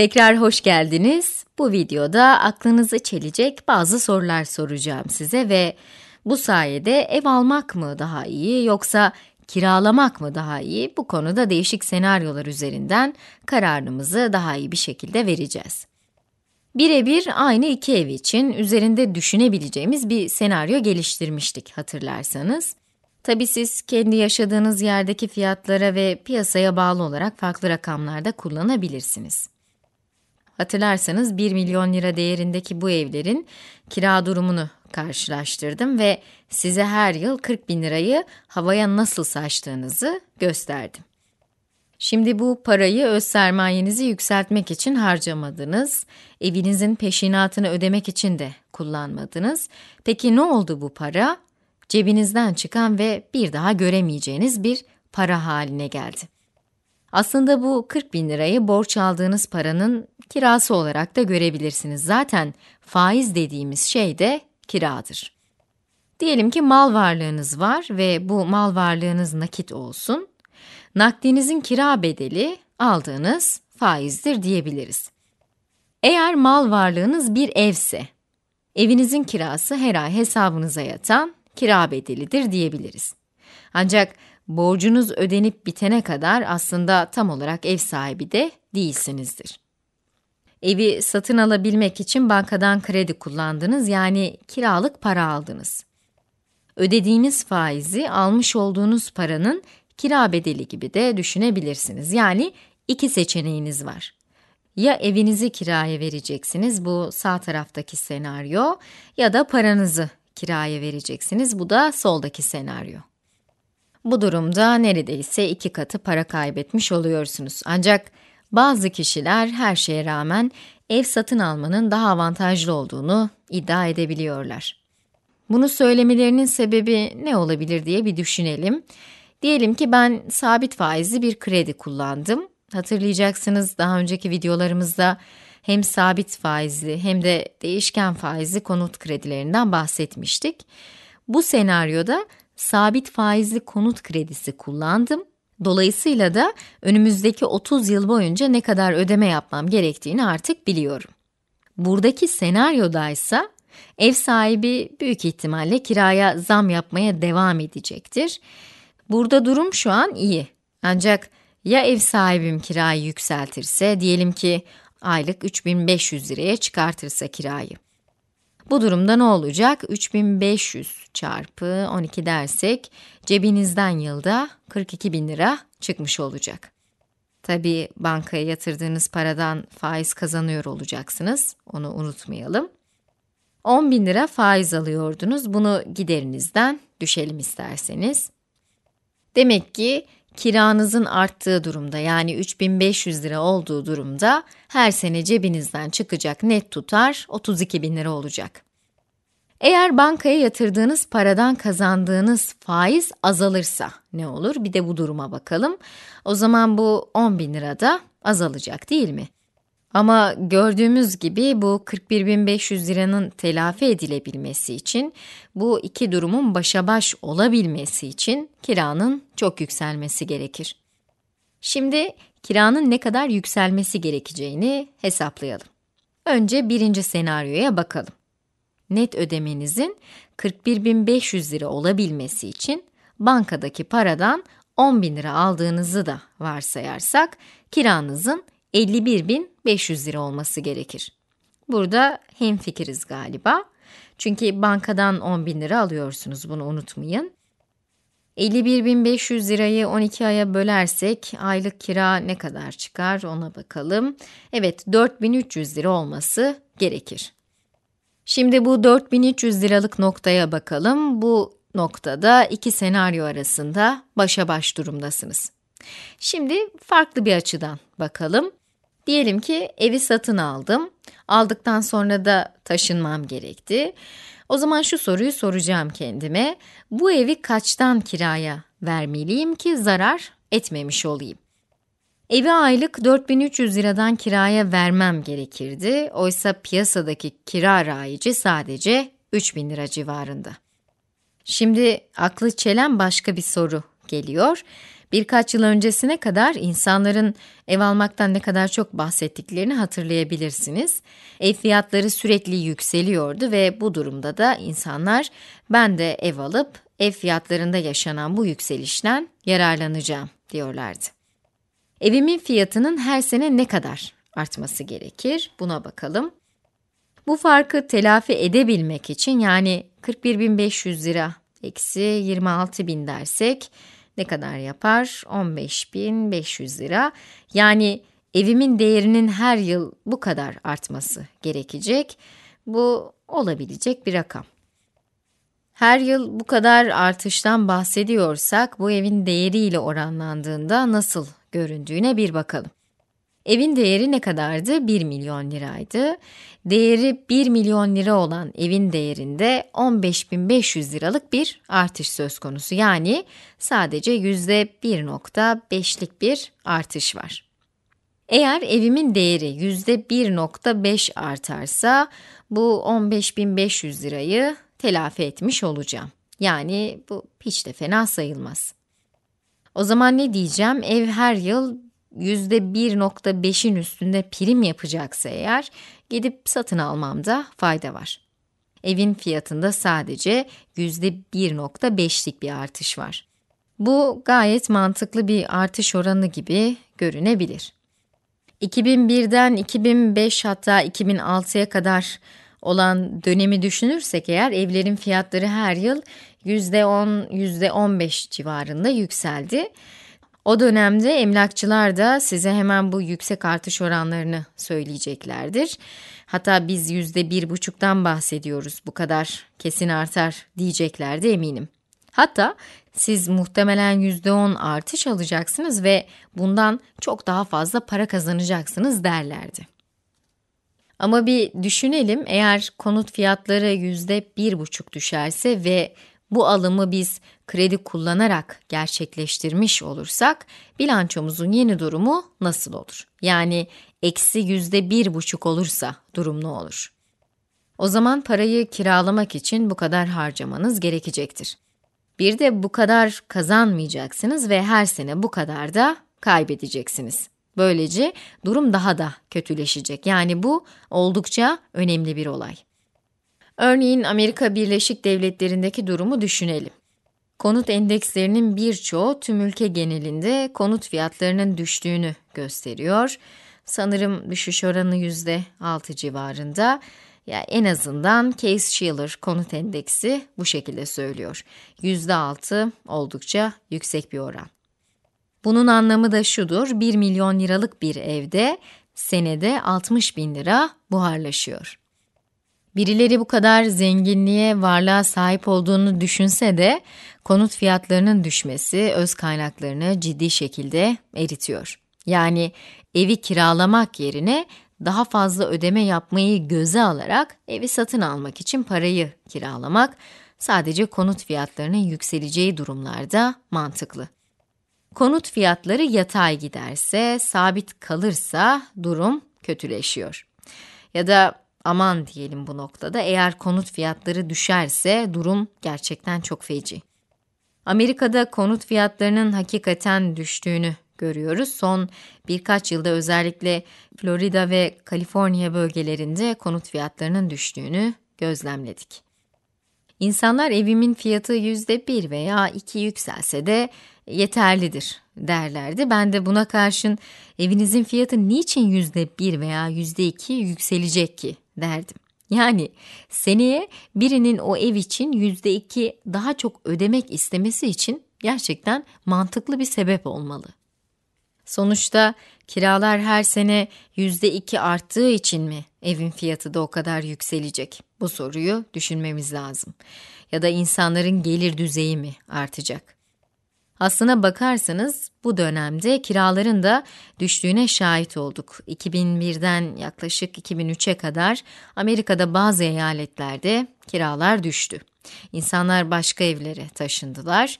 Tekrar hoş geldiniz. Bu videoda aklınızı çelecek bazı sorular soracağım size ve bu sayede ev almak mı daha iyi yoksa kiralamak mı daha iyi bu konuda değişik senaryolar üzerinden kararımızı daha iyi bir şekilde vereceğiz. Birebir aynı iki ev için üzerinde düşünebileceğimiz bir senaryo geliştirmiştik hatırlarsanız. Tabi siz kendi yaşadığınız yerdeki fiyatlara ve piyasaya bağlı olarak farklı rakamlarda kullanabilirsiniz. Hatırlarsanız 1 milyon lira değerindeki bu evlerin kira durumunu karşılaştırdım ve size her yıl 40 bin lirayı havaya nasıl saçtığınızı gösterdim. Şimdi bu parayı öz sermayenizi yükseltmek için harcamadınız, evinizin peşinatını ödemek için de kullanmadınız. Peki ne oldu bu para? Cebinizden çıkan ve bir daha göremeyeceğiniz bir para haline geldi. Aslında bu 40 bin lirayı borç aldığınız paranın kirası olarak da görebilirsiniz. Zaten faiz dediğimiz şey de kiradır. Diyelim ki mal varlığınız var ve bu mal varlığınız nakit olsun. Nakdinizin kira bedeli aldığınız faizdir diyebiliriz. Eğer mal varlığınız bir evse, evinizin kirası her ay hesabınıza yatan kira bedelidir diyebiliriz. Ancak borcunuz ödenip bitene kadar aslında tam olarak ev sahibi de değilsinizdir. Evi satın alabilmek için bankadan kredi kullandınız yani kiralık para aldınız. Ödediğiniz faizi almış olduğunuz paranın kira bedeli gibi de düşünebilirsiniz. Yani iki seçeneğiniz var. Ya evinizi kiraya vereceksiniz bu sağ taraftaki senaryo ya da paranızı kiraya vereceksiniz bu da soldaki senaryo. Bu durumda neredeyse iki katı para kaybetmiş oluyorsunuz. Ancak bazı kişiler her şeye rağmen ev satın almanın daha avantajlı olduğunu iddia edebiliyorlar. Bunu söylemelerinin sebebi ne olabilir diye bir düşünelim. Diyelim ki ben sabit faizli bir kredi kullandım. Hatırlayacaksınız daha önceki videolarımızda hem sabit faizli hem de değişken faizli konut kredilerinden bahsetmiştik. Bu senaryoda sabit faizli konut kredisi kullandım. Dolayısıyla da önümüzdeki 30 yıl boyunca ne kadar ödeme yapmam gerektiğini artık biliyorum. Buradaki senaryoda ise ev sahibi büyük ihtimalle kiraya zam yapmaya devam edecektir. Burada durum şu an iyi. Ancak ya ev sahibim kirayı yükseltirse, diyelim ki aylık 3500 liraya çıkartırsa kirayı. Bu durumda ne olacak? 3500 çarpı 12 dersek cebinizden yılda 42 bin lira çıkmış olacak. Tabi bankaya yatırdığınız paradan faiz kazanıyor olacaksınız. Onu unutmayalım. 10 bin lira faiz alıyordunuz. Bunu giderinizden düşelim isterseniz. Demek ki kiranızın arttığı durumda yani 3500 lira olduğu durumda her sene cebinizden çıkacak net tutar 32.000 lira olacak. Eğer bankaya yatırdığınız paradan kazandığınız faiz azalırsa ne olur? Bir de bu duruma bakalım. O zaman bu 10.000 lira da azalacak değil mi? Ama gördüğümüz gibi bu 41.500 liranın telafi edilebilmesi için, bu iki durumun başa baş olabilmesi için kiranın çok yükselmesi gerekir. Şimdi kiranın ne kadar yükselmesi gerekeceğini hesaplayalım. Önce birinci senaryoya bakalım. Net ödemenizin 41.500 lira olabilmesi için bankadaki paradan 10.000 lira aldığınızı da varsayarsak kiranızın 51 bin 500 lira olması gerekir. Burada hemfikiriz galiba. Çünkü bankadan 10 bin lira alıyorsunuz bunu unutmayın. 51.500 lirayı 12 aya bölersek aylık kira ne kadar çıkar ona bakalım. Evet 4300 lira olması gerekir. Şimdi bu 4300 liralık noktaya bakalım. Bu noktada iki senaryo arasında başa baş durumdasınız. Şimdi farklı bir açıdan bakalım. Diyelim ki evi satın aldım. Aldıktan sonra da taşınmam gerekti. O zaman şu soruyu soracağım kendime. Bu evi kaçtan kiraya vermeliyim ki zarar etmemiş olayım? Evi aylık 4300 liradan kiraya vermem gerekirdi. Oysa piyasadaki kira rayici sadece 3000 lira civarında. Şimdi aklı çelen başka bir soru geliyor. Birkaç yıl öncesine kadar insanların ev almaktan ne kadar çok bahsettiklerini hatırlayabilirsiniz. Ev fiyatları sürekli yükseliyordu ve bu durumda da insanlar ben de ev alıp ev fiyatlarında yaşanan bu yükselişten yararlanacağım diyorlardı. Evimin fiyatının her sene ne kadar artması gerekir? Buna bakalım. Bu farkı telafi edebilmek için yani 41.500 lira eksi 26.000 dersek ne kadar yapar? 15.500 lira. Yani evimin değerinin her yıl bu kadar artması gerekecek. Bu olabilecek bir rakam. Her yıl bu kadar artıştan bahsediyorsak bu evin değeriyle oranlandığında nasıl göründüğüne bir bakalım. Evin değeri ne kadardı? 1 milyon liraydı. Değeri 1 milyon lira olan evin değerinde 15.500 liralık bir artış söz konusu. Yani sadece %1.5'lik bir artış var. Eğer evimin değeri %1.5 artarsa bu 15.500 lirayı telafi etmiş olacağım. Yani bu hiç de fena sayılmaz. O zaman ne diyeceğim? Ev her yıl %1.5'in üstünde prim yapacaksa eğer gidip satın almamda fayda var. Evin fiyatında sadece %1.5'lik bir artış var. Bu gayet mantıklı bir artış oranı gibi görünebilir. 2001'den 2005 hatta 2006'ya kadar olan dönemi düşünürsek eğer evlerin fiyatları her yıl %10, %15 civarında yükseldi. O dönemde emlakçılar da size hemen bu yüksek artış oranlarını söyleyeceklerdir. Hatta biz yüzde bir buçuktan bahsediyoruz bu kadar kesin artar diyeceklerdi eminim. Hatta siz muhtemelen yüzde on artış alacaksınız ve bundan çok daha fazla para kazanacaksınız derlerdi. Ama bir düşünelim eğer konut fiyatları yüzde bir buçuk düşerse ve bu alımı biz kredi kullanarak gerçekleştirmiş olursak bilançomuzun yeni durumu nasıl olur? Yani eksi yüzde bir buçuk olursa durum ne olur? O zaman parayı kiralamak için bu kadar harcamanız gerekecektir. Bir de bu kadar kazanmayacaksınız ve her sene bu kadar da kaybedeceksiniz. Böylece durum daha da kötüleşecek. Yani bu oldukça önemli bir olay. Örneğin Amerika Birleşik Devletleri'ndeki durumu düşünelim. Konut endekslerinin birçoğu tüm ülke genelinde konut fiyatlarının düştüğünü gösteriyor. Sanırım düşüş oranı %6 civarında. Ya yani en azından Case-Shiller konut endeksi bu şekilde söylüyor. %6 oldukça yüksek bir oran. Bunun anlamı da şudur, 1 milyon liralık bir evde senede 60 bin lira buharlaşıyor. Birileri bu kadar zenginliğe, varlığa sahip olduğunu düşünse de konut fiyatlarının düşmesi öz kaynaklarını ciddi şekilde eritiyor. Yani evi kiralamak yerine daha fazla ödeme yapmayı göze alarak evi satın almak için parayı kiralamak sadece konut fiyatlarının yükseleceği durumlarda mantıklı. Konut fiyatları yatay giderse, sabit kalırsa durum kötüleşiyor. Ya da aman diyelim bu noktada eğer konut fiyatları düşerse durum gerçekten çok feci. Amerika'da konut fiyatlarının hakikaten düştüğünü görüyoruz. Son birkaç yılda özellikle Florida ve Kaliforniya bölgelerinde konut fiyatlarının düştüğünü gözlemledik. İnsanlar evimin fiyatı yüzde bir veya iki yükselse de yeterlidir derlerdi. Ben de buna karşın evinizin fiyatı niçin yüzde bir veya yüzde iki yükselecek ki derdim. Yani seneye birinin o ev için yüzde iki daha çok ödemek istemesi için gerçekten mantıklı bir sebep olmalı. Sonuçta kiralar her sene yüzde iki arttığı için mi evin fiyatı da o kadar yükselecek? Bu soruyu düşünmemiz lazım. Ya da insanların gelir düzeyi mi artacak? Aslına bakarsanız bu dönemde kiraların da düştüğüne şahit olduk. 2001'den yaklaşık 2003'e kadar Amerika'da bazı eyaletlerde kiralar düştü. İnsanlar başka evlere taşındılar.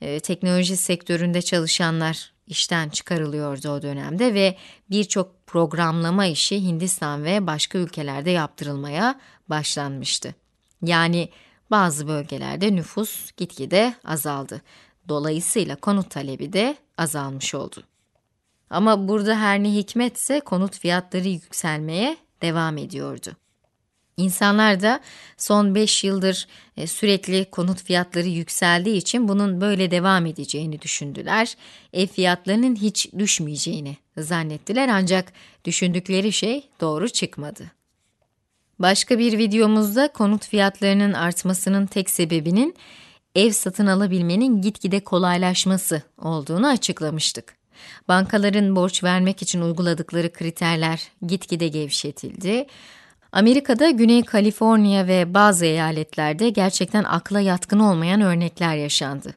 Ee, teknoloji sektöründe çalışanlar işten çıkarılıyordu o dönemde ve birçok programlama işi Hindistan ve başka ülkelerde yaptırılmaya başlanmıştı. Yani bazı bölgelerde nüfus gitgide azaldı. Dolayısıyla konut talebi de azalmış oldu. Ama burada her ne hikmetse konut fiyatları yükselmeye devam ediyordu. İnsanlar da son 5 yıldır e, sürekli konut fiyatları yükseldiği için bunun böyle devam edeceğini düşündüler. Ev fiyatlarının hiç düşmeyeceğini zannettiler ancak düşündükleri şey doğru çıkmadı. Başka bir videomuzda konut fiyatlarının artmasının tek sebebinin ev satın alabilmenin gitgide kolaylaşması olduğunu açıklamıştık. Bankaların borç vermek için uyguladıkları kriterler gitgide gevşetildi. Amerika'da Güney Kaliforniya ve bazı eyaletlerde gerçekten akla yatkın olmayan örnekler yaşandı.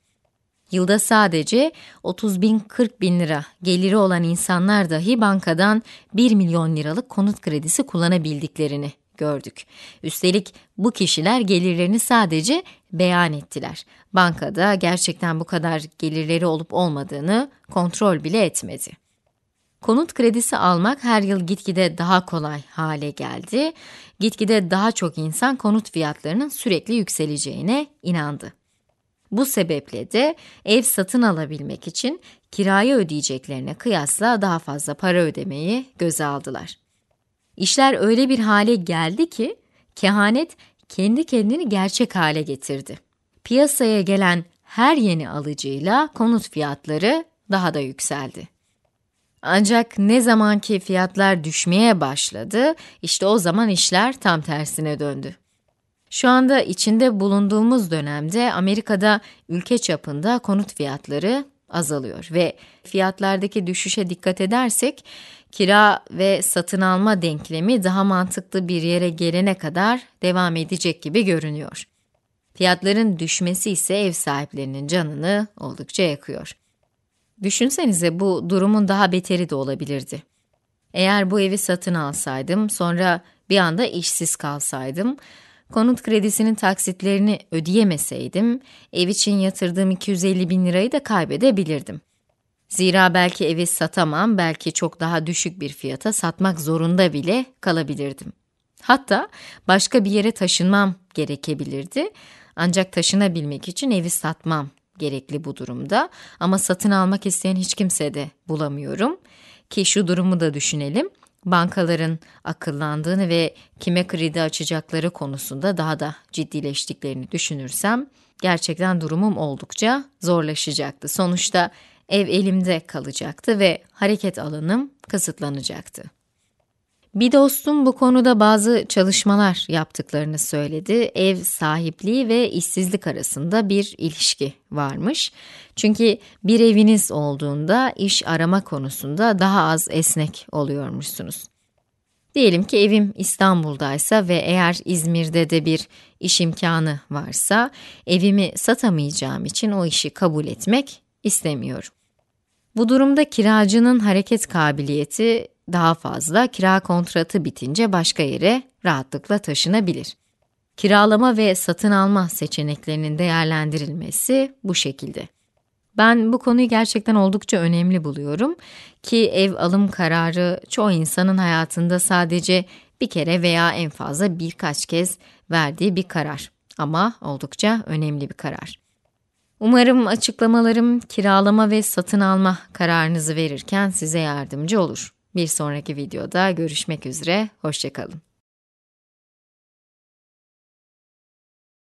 Yılda sadece 30 bin 40 bin lira geliri olan insanlar dahi bankadan 1 milyon liralık konut kredisi kullanabildiklerini gördük. Üstelik bu kişiler gelirlerini sadece beyan ettiler. Bankada gerçekten bu kadar gelirleri olup olmadığını kontrol bile etmedi. Konut kredisi almak her yıl gitgide daha kolay hale geldi. Gitgide daha çok insan konut fiyatlarının sürekli yükseleceğine inandı. Bu sebeple de ev satın alabilmek için kirayı ödeyeceklerine kıyasla daha fazla para ödemeyi göze aldılar. İşler öyle bir hale geldi ki kehanet kendi kendini gerçek hale getirdi. Piyasaya gelen her yeni alıcıyla konut fiyatları daha da yükseldi. Ancak ne zamanki fiyatlar düşmeye başladı, işte o zaman işler tam tersine döndü. Şu anda içinde bulunduğumuz dönemde Amerika'da ülke çapında konut fiyatları azalıyor ve fiyatlardaki düşüşe dikkat edersek kira ve satın alma denklemi daha mantıklı bir yere gelene kadar devam edecek gibi görünüyor. Fiyatların düşmesi ise ev sahiplerinin canını oldukça yakıyor. Düşünsenize bu durumun daha beteri de olabilirdi. Eğer bu evi satın alsaydım, sonra bir anda işsiz kalsaydım, konut kredisinin taksitlerini ödeyemeseydim, ev için yatırdığım 250 bin lirayı da kaybedebilirdim. Zira belki evi satamam, belki çok daha düşük bir fiyata satmak zorunda bile kalabilirdim. Hatta başka bir yere taşınmam gerekebilirdi. Ancak taşınabilmek için evi satmam gerekli bu durumda. Ama satın almak isteyen hiç kimse de bulamıyorum. Ki şu durumu da düşünelim. Bankaların akıllandığını ve kime kredi açacakları konusunda daha da ciddileştiklerini düşünürsem gerçekten durumum oldukça zorlaşacaktı. Sonuçta ev elimde kalacaktı ve hareket alanım kısıtlanacaktı. Bir dostum bu konuda bazı çalışmalar yaptıklarını söyledi. Ev sahipliği ve işsizlik arasında bir ilişki varmış. Çünkü bir eviniz olduğunda iş arama konusunda daha az esnek oluyormuşsunuz. Diyelim ki evim İstanbul'daysa ve eğer İzmir'de de bir iş imkanı varsa evimi satamayacağım için o işi kabul etmek istemiyorum. Bu durumda kiracının hareket kabiliyeti daha fazla, kira kontratı bitince başka yere rahatlıkla taşınabilir. Kiralama ve satın alma seçeneklerinin değerlendirilmesi bu şekilde. Ben bu konuyu gerçekten oldukça önemli buluyorum ki ev alım kararı çoğu insanın hayatında sadece bir kere veya en fazla birkaç kez verdiği bir karar ama oldukça önemli bir karar. Umarım açıklamalarım kiralama ve satın alma kararınızı verirken size yardımcı olur. Bir sonraki videoda görüşmek üzere, hoşçakalın.